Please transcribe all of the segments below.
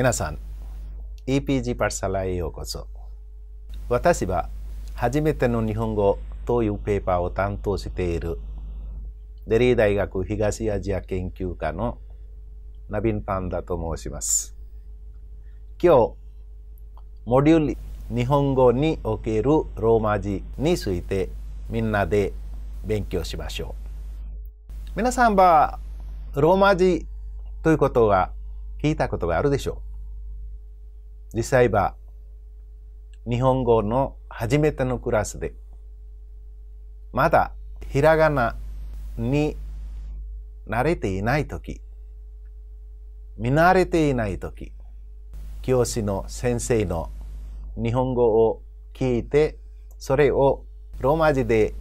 皆さん EPG パーサラへようこそ私は初めての日本語というペーパーを担当しているデリー大学東アジア研究科のナビン・パンダと申します今日モデュール日本語におけるローマ字についてみんなで勉強しましょう皆さんはローマ字ということは聞いたことがあるでしょう実際は日本語の初めてのクラスでまだひらがなに慣れていない時見慣れていない時教師の先生の日本語を聞いてそれをローマ字で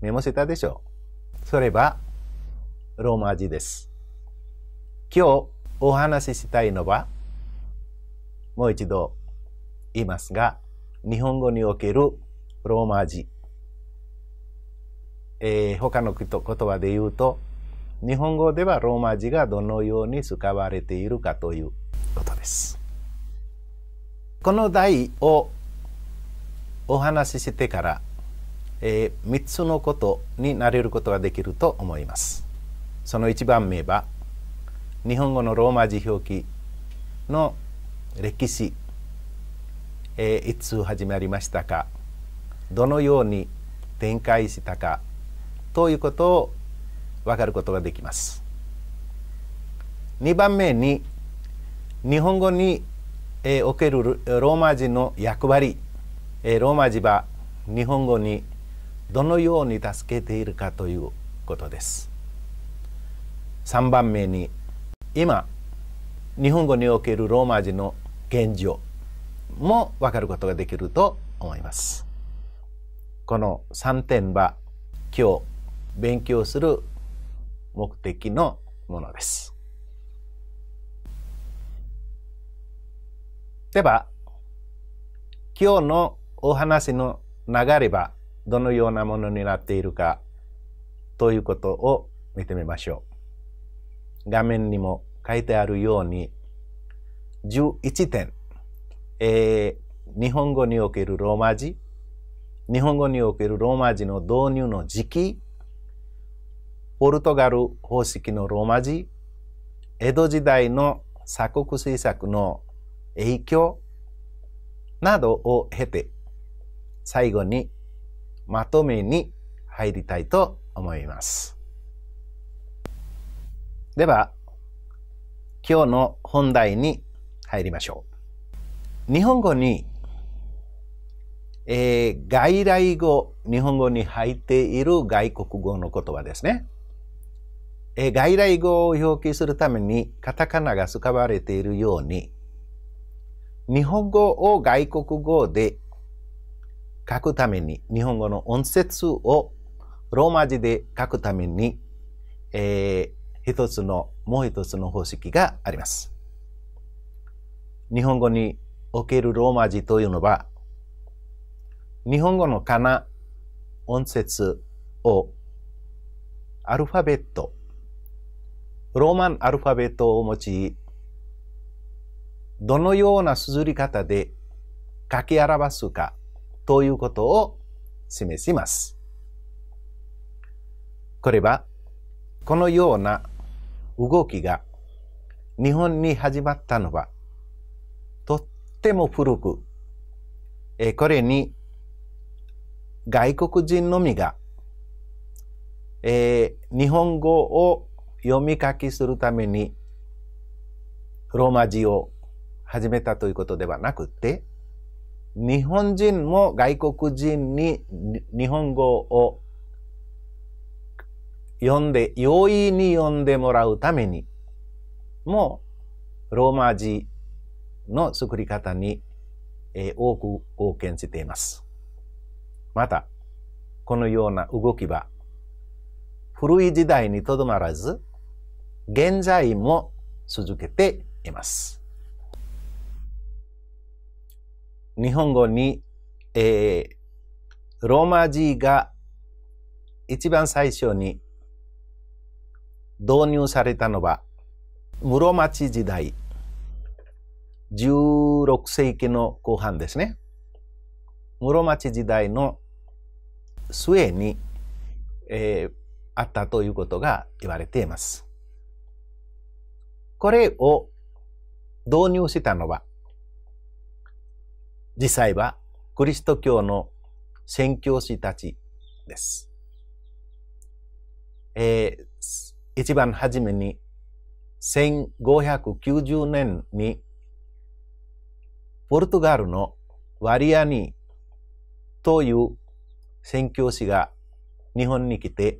メモしたでしょうそれはローマ字です今日お話ししたいのはもう一度言いますが、日本語におけるローマ字、えー、他の言葉で言うと、日本語ではローマ字がどのように使われているかということです。この題をお話ししてから、えー、3つのことになれることができると思います。その1番目は日本語のローマ字表記の歴史、えー、いつ始まりましたかどのように展開したかということを分かることができます。2番目に日本語に、えー、おけるローマ字の役割、えー、ローマ字は日本語にどのように助けているかということです。3番目に今日本語におけるローマ字の現状もわかることができると思います。この3点は今日勉強する目的のものです。では、今日のお話の流れはどのようなものになっているかということを見てみましょう。画面にも書いてあるように、11点、えー、日本語におけるローマ字、日本語におけるローマ字の導入の時期、ポルトガル方式のローマ字、江戸時代の鎖国政策の影響などを経て、最後にまとめに入りたいと思います。では、今日の本題に入りましょう。日本語に、えー、外来語、日本語に入っている外国語の言葉ですね。えー、外来語を表記するためにカタカナが使われているように、日本語を外国語で書くために、日本語の音節をローマ字で書くために、えー、一つの、もう一つの方式があります。日本語におけるローマ字というのは、日本語のかな、音節を、アルファベット、ローマンアルファベットを用い、どのような綴り方で書き表すかということを示します。これは、このような動きが日本に始まったのはとっても古く、えこれに外国人のみが、えー、日本語を読み書きするためにローマ字を始めたということではなくて、日本人も外国人に日本語を読んで、容易に読んでもらうために、もう、ローマ字の作り方に、えー、多く貢献しています。また、このような動きは、古い時代にとどまらず、現在も続けています。日本語に、えー、ローマ字が一番最初に導入されたのは室町時代16世紀の後半ですね室町時代の末に、えー、あったということが言われています。これを導入したのは実際はクリスト教の宣教師たちです。えー一番初めに1590年にポルトガルのワリアニという宣教師が日本に来て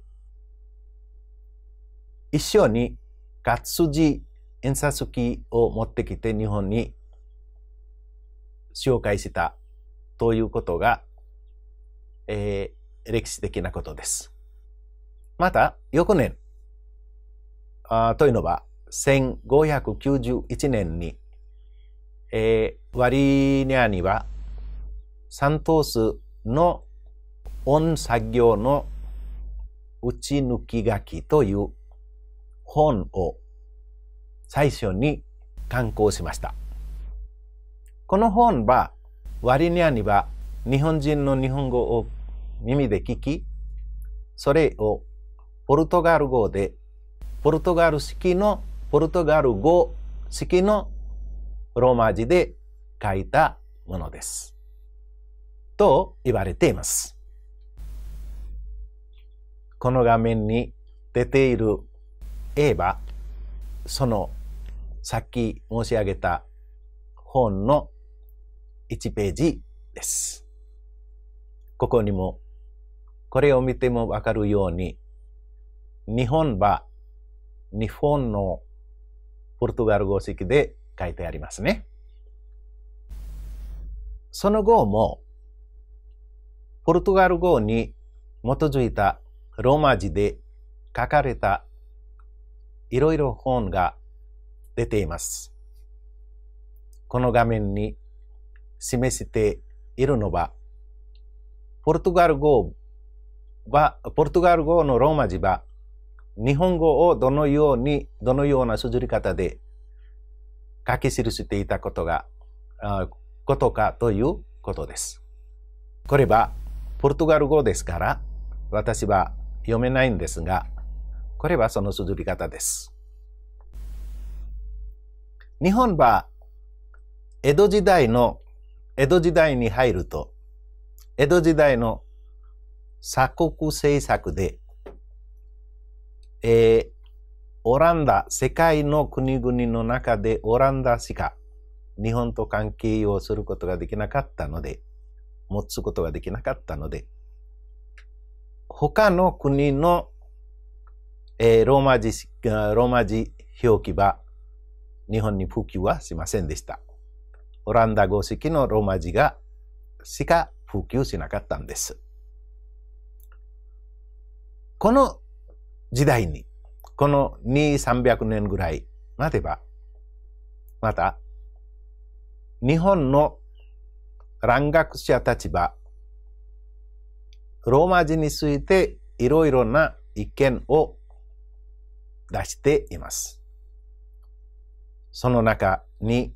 一緒に活字印刷機を持ってきて日本に紹介したということが、えー、歴史的なことです。また、翌年、あというのは、1591年に、えー、ワリーニャには、三等数の音作業の打ち抜き書きという本を最初に刊行しました。この本は、ワリニャには日本人の日本語を耳で聞き、それをポルトガル語でポルトガル式の、ポルトガル語式のローマ字で書いたものです。と言われています。この画面に出ている絵は、そのさっき申し上げた本の1ページです。ここにも、これを見てもわかるように、日本は日本のポルトガル語式で書いてありますね。その後も、ポルトガル語に基づいたローマ字で書かれたいろいろ本が出ています。この画面に示しているのは、ポルトガル語は、ポルトガル語のローマ字は日本語をどのように、どのような綴り方で書き記していたことが、ことかということです。これは、ポルトガル語ですから、私は読めないんですが、これはその綴り方です。日本は、江戸時代の、江戸時代に入ると、江戸時代の鎖国政策で、えー、オランダ、世界の国々の中でオランダしか日本と関係をすることができなかったので、持つことができなかったので、他の国の、えー、ローマ字、ローマ字表記は日本に普及はしませんでした。オランダ語式のローマ字がしか普及しなかったんです。この時代に、この2、300年ぐらい待てば、また、日本の蘭学者たちは、ローマ字についていろいろな意見を出しています。その中に、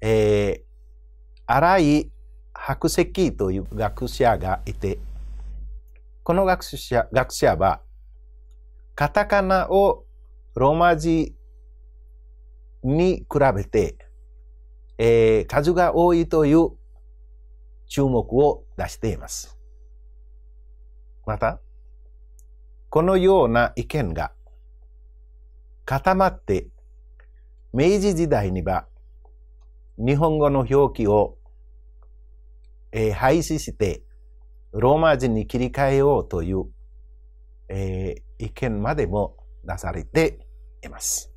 えー、荒井白石という学者がいて、この学者学者はカタカナをローマ字に比べて、えー、数が多いという注目を出しています。また、このような意見が固まって、明治時代には日本語の表記を、えー、廃止してローマ字に切り替えようという、えー、意見までも出されています。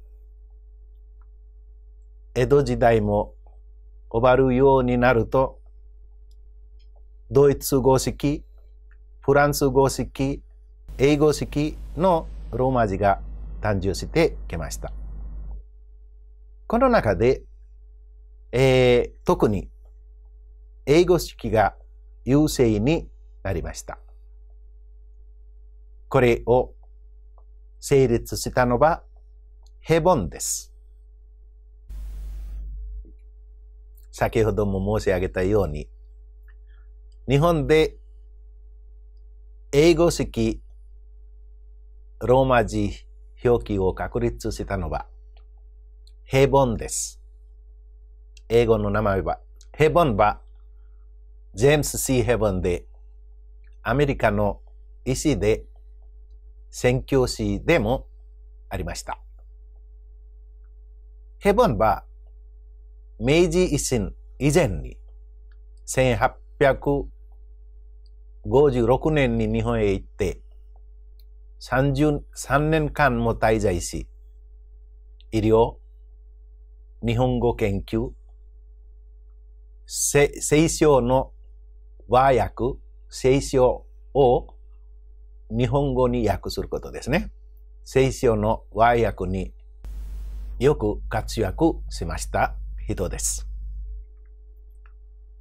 江戸時代も終わるようになると、ドイツ語式、フランス語式、英語式のローマ字が誕生してきました。この中で、えー、特に英語式が優勢になりました。これを成立したのはヘボンです。先ほども申し上げたように、日本で英語式ローマ字表記を確立したのはヘボンです。英語の名前は、ヘボンはジェームス・シー・ヘボンでアメリカの医師で宣教師でもありました。ヘボンは明治維新以前に1856年に日本へ行って33年間も滞在し、医療、日本語研究、聖書の和訳、聖書を日本語に訳することですね。聖書の和訳によく活躍しました人です。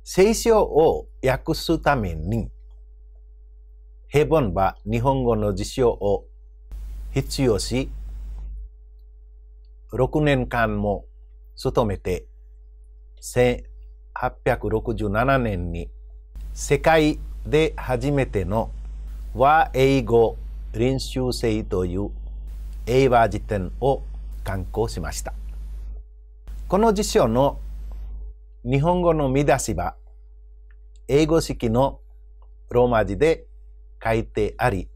聖書を訳すために、ヘボンは日本語の辞書を必要し、6年間も勤めて、1867年に世界で初めての和英語練習生という英和辞典を刊行しました。この辞書の日本語の見出しは、英語式のローマ字で書いてあり、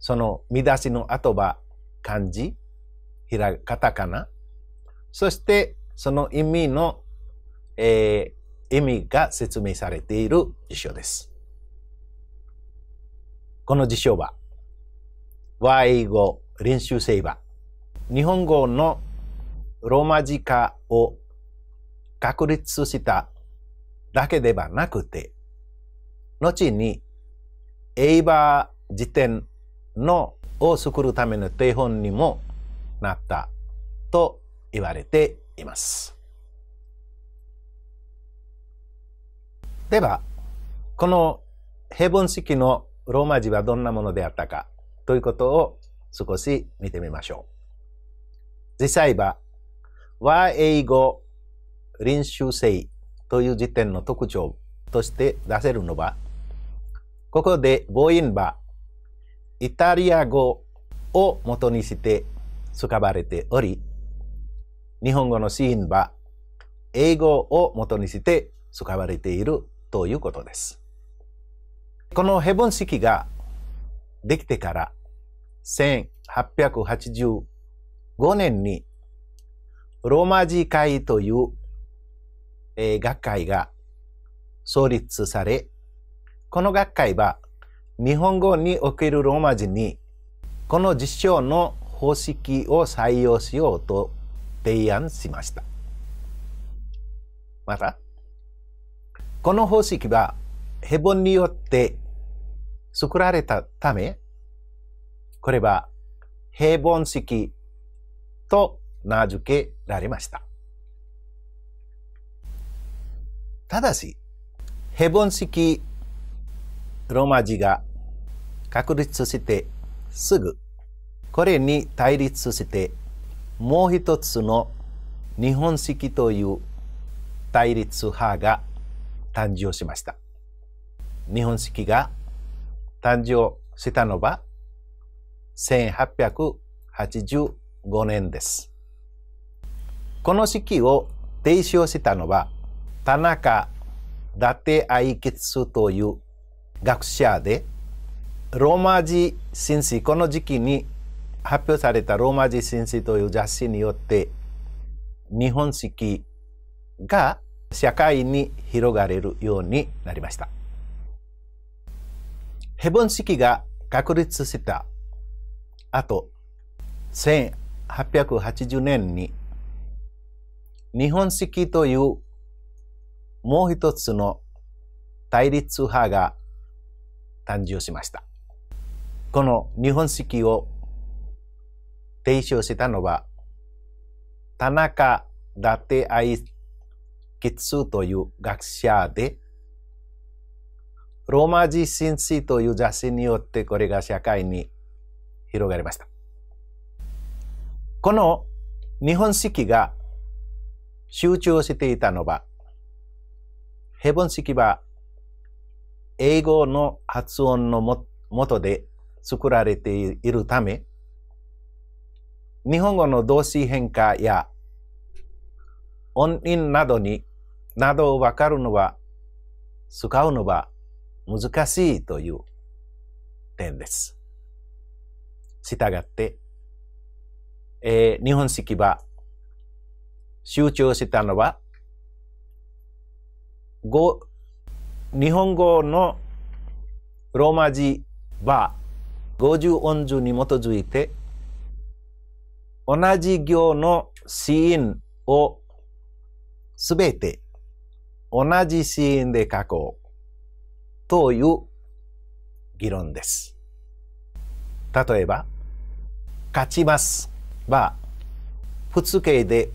その見出しの後は漢字、ひら、カタカナ、そしてその意味の、えー、意味が説明されている辞書です。この辞書は、和英語練習聖話、日本語のローマ字化を確立しただけではなくて、後に英語辞典のを作るための手本にもなったと言われています。では、この平凡式のローマ字はどんなものであったかということを少し見てみましょう。実際は、和英語練習生という時点の特徴として出せるのは、ここで母音は、イタリア語を元にして使われており、日本語のシーンは、英語を元にして使われているということです。このヘブン式ができてから1885年にローマ字会という、え学会が創立され、この学会は日本語におけるローマ字にこの実証の方式を採用しようと提案しました。また、この方式はヘボンによって作られたため、これは平凡式と名付けられました。ただし、平凡式ローマ字が確立してすぐ、これに対立して、もう一つの日本式という対立派が誕生しました。日本式が誕生したのは1885年です。この式を提唱したのは田中伊達愛吉という学者でローマ字紳士この時期に発表されたローマ字紳士という雑誌によって日本式が社会に広がれるようになりました。ヘボン式が確立した後、1880年に日本式というもう一つの対立派が誕生しました。この日本式を提唱したのは、田中伊達愛吉数という学者で、ローマ字神詩という雑誌によってこれが社会に広がりました。この日本式が集中していたのは、ヘボン式は英語の発音のもとで作られているため、日本語の動詞変化や音韻などに、などをわかるのは、使うのは難しいという点です。したがって、えー、日本式は集中したのは、日本語のローマ字は五十音順に基づいて、同じ行のシーンをすべて同じシーンで書こう。という議論です。例えば、勝ちますは、普通形で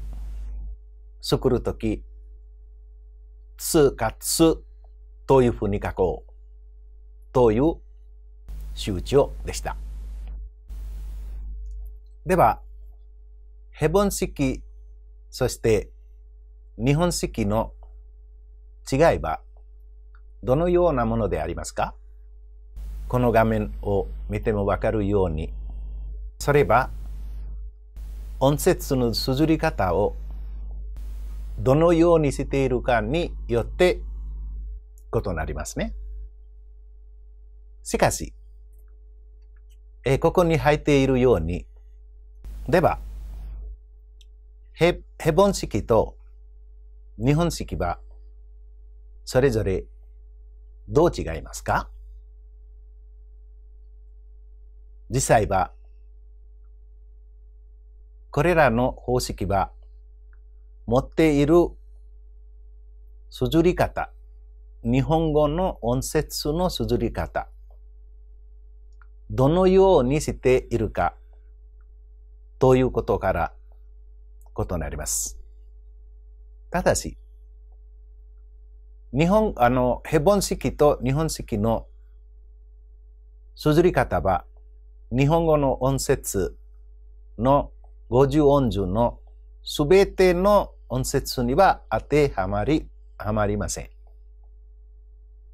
作るとき、つかつというふうに書こうという集をでした。では、ヘボン式、そして日本式の違いはどのようなものでありますかこの画面を見てもわかるように、それは、音節の綴り方をどのようにしているかによって異なりますね。しかし、えここに入っているように、では、ヘボン式と日本式は、それぞれどう違いますか実際は、これらの方式は、持っている綴り方、日本語の音節の綴り方、どのようにしているか、ということから異なります。ただし、日本、あの、ヘボン式と日本式の綴り方は、日本語の音節の五十音順のすべての音節には当てはまり、はまりません。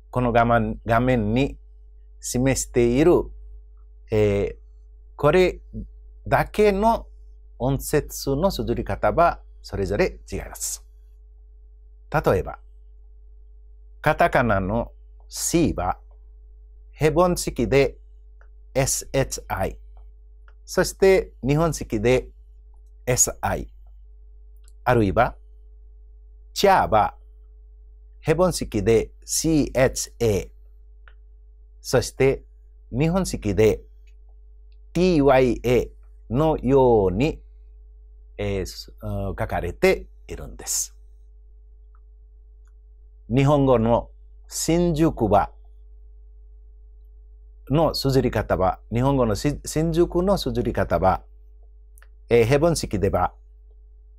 この画面画面に示している、えー、これだけの音節の綴り方はそれぞれ違います。例えば、カタカナの C は、ヘボン式で SHI。そして、日本式で SI。あるいは、チャーは、ヘボン式で CHA。そして、日本式で TYA のように、えー、書かれているんです。日本語の新宿はの綴り方は、日本語の新宿の綴り方は、えー、ヘボン式では、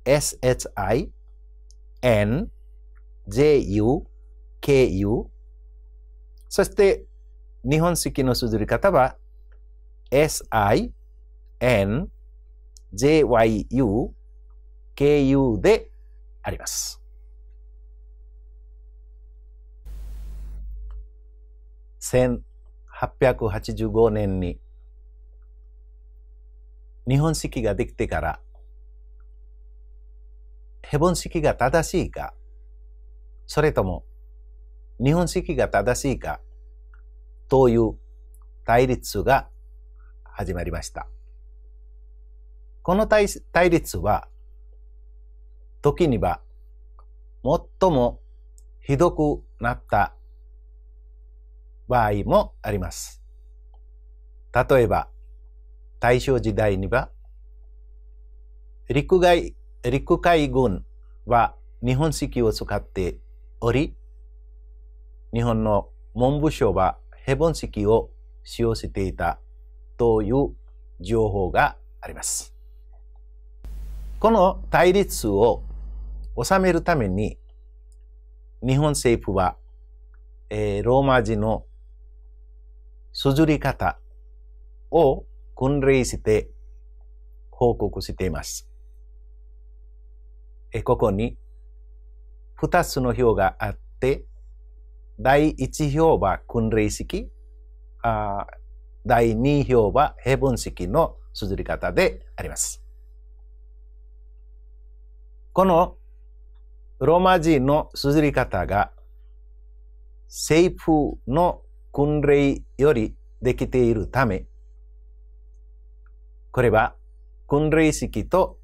SHI、N、JU、KU、そして日本式の綴り方は、SI、N、JYU、KU であります。1885年に日本式ができてからヘボン式が正しいかそれとも日本式が正しいかという対立が始まりました。この対立は時には最もひどくなった場合もあります。例えば、大正時代には、陸外陸海軍は日本式を使っており、日本の文部省はヘボン式を使用していたという情報があります。この対立を収めるために、日本政府は、えー、ローマ字のすずり方を訓練して報告しています。ここに2つの表があって、第1表は訓練式、第2表は平凡式のすずり方であります。このローマ字のすずり方が政府の訓練よりできているため、これは訓練式と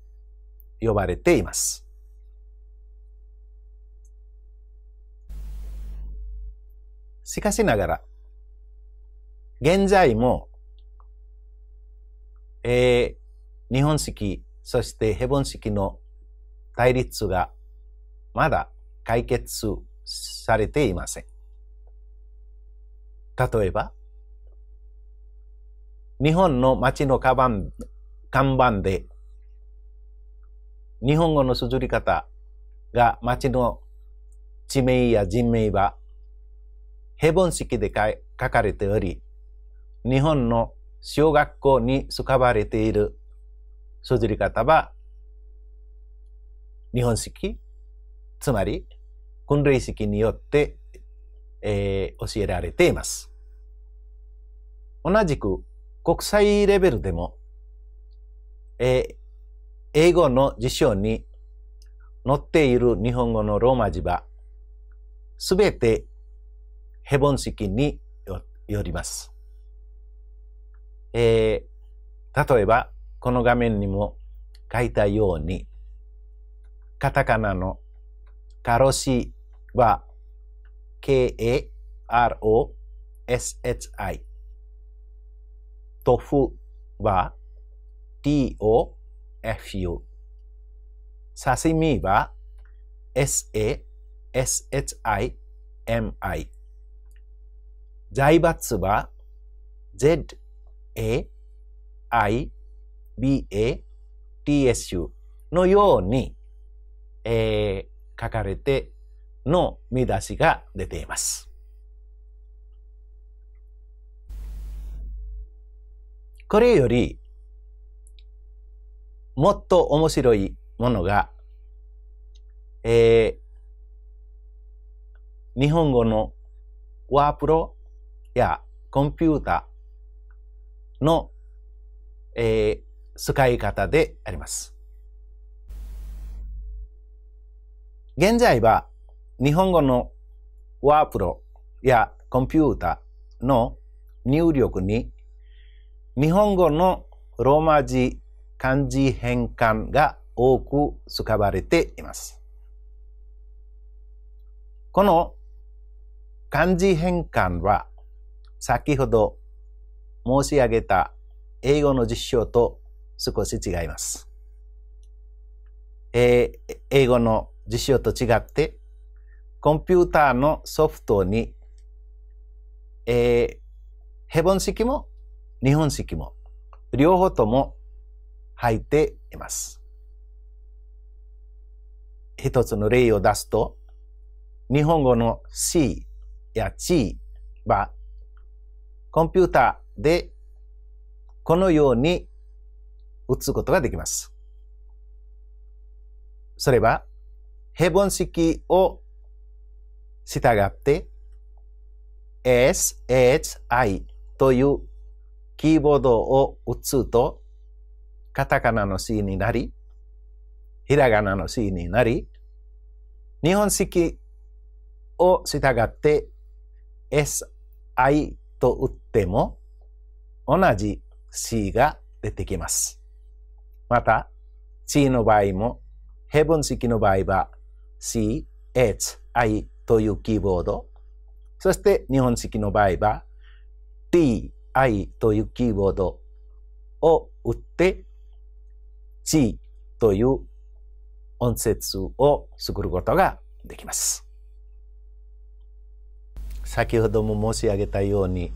呼ばれています。しかしながら、現在も、えー、日本式、そしてヘボン式の対立がまだ解決されていません。例えば、日本の街の看板看板で、日本語の綴り方が街の地名や人名は、平凡式で書かれており、日本の小学校に使われている綴り方は、日本式、つまり、訓練式によってえー、教えられています。同じく国際レベルでも、えー、英語の辞書に載っている日本語のローマ字は、すべてヘボン式によります。えー、例えば、この画面にも書いたように、カタカナのカロシは K-A-R-O-S-H-I。豆腐は T-O-F-U。刺身は S-A-S-H-I-M-I。財閥は Z-A-I-B-A-T-S-U のように、えー、書かれての見出しが出ています。これより、もっと面白いものが、えー、日本語のワープロやコンピュータの、えー、使い方であります。現在は日本語のワープロやコンピュータの入力に日本語のローマ字漢字変換が多く使われています。この漢字変換は先ほど申し上げた英語の実証と少し違います。えー、英語の実証と違ってコンピューターのソフトに、えー、ヘボン式も日本式も両方とも入っています。一つの例を出すと、日本語の C や C は、コンピューターでこのように打つことができます。それは、ヘボン式を従って S、H、I というキーボードを打つと、カタカナの C になり、ひらがなの C になり、日本式を従って S、I と打っても同じ C が出てきます。また、C の場合も、ヘブン式の場合は C、H、I というキーボード、そして日本式の場合は ti というキーボードを打って g という音節を作ることができます。先ほども申し上げたように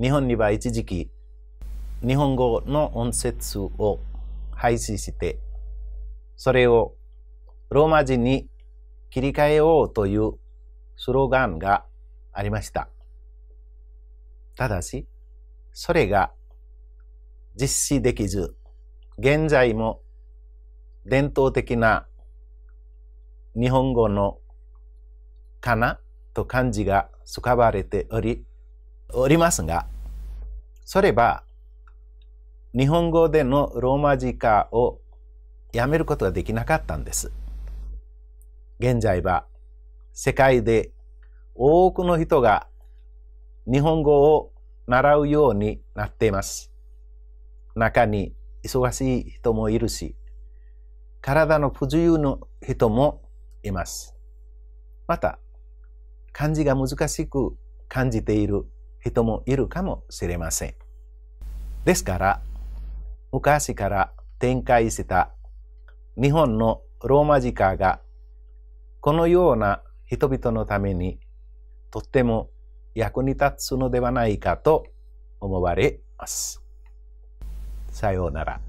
日本には一時期日本語の音節を廃止してそれをローマ字に切り替えようというスローガンがありました。ただし、それが実施できず、現在も伝統的な日本語のかなと漢字が使われており、おりますが、それは日本語でのローマ字化をやめることができなかったんです。現在は世界で多くの人が日本語を習うようになっています。中に忙しい人もいるし、体の不自由の人もいます。また、漢字が難しく感じている人もいるかもしれません。ですから、昔から展開した日本のローマ字化がこのような人々のためにとっても役に立つのではないかと思われます。さようなら。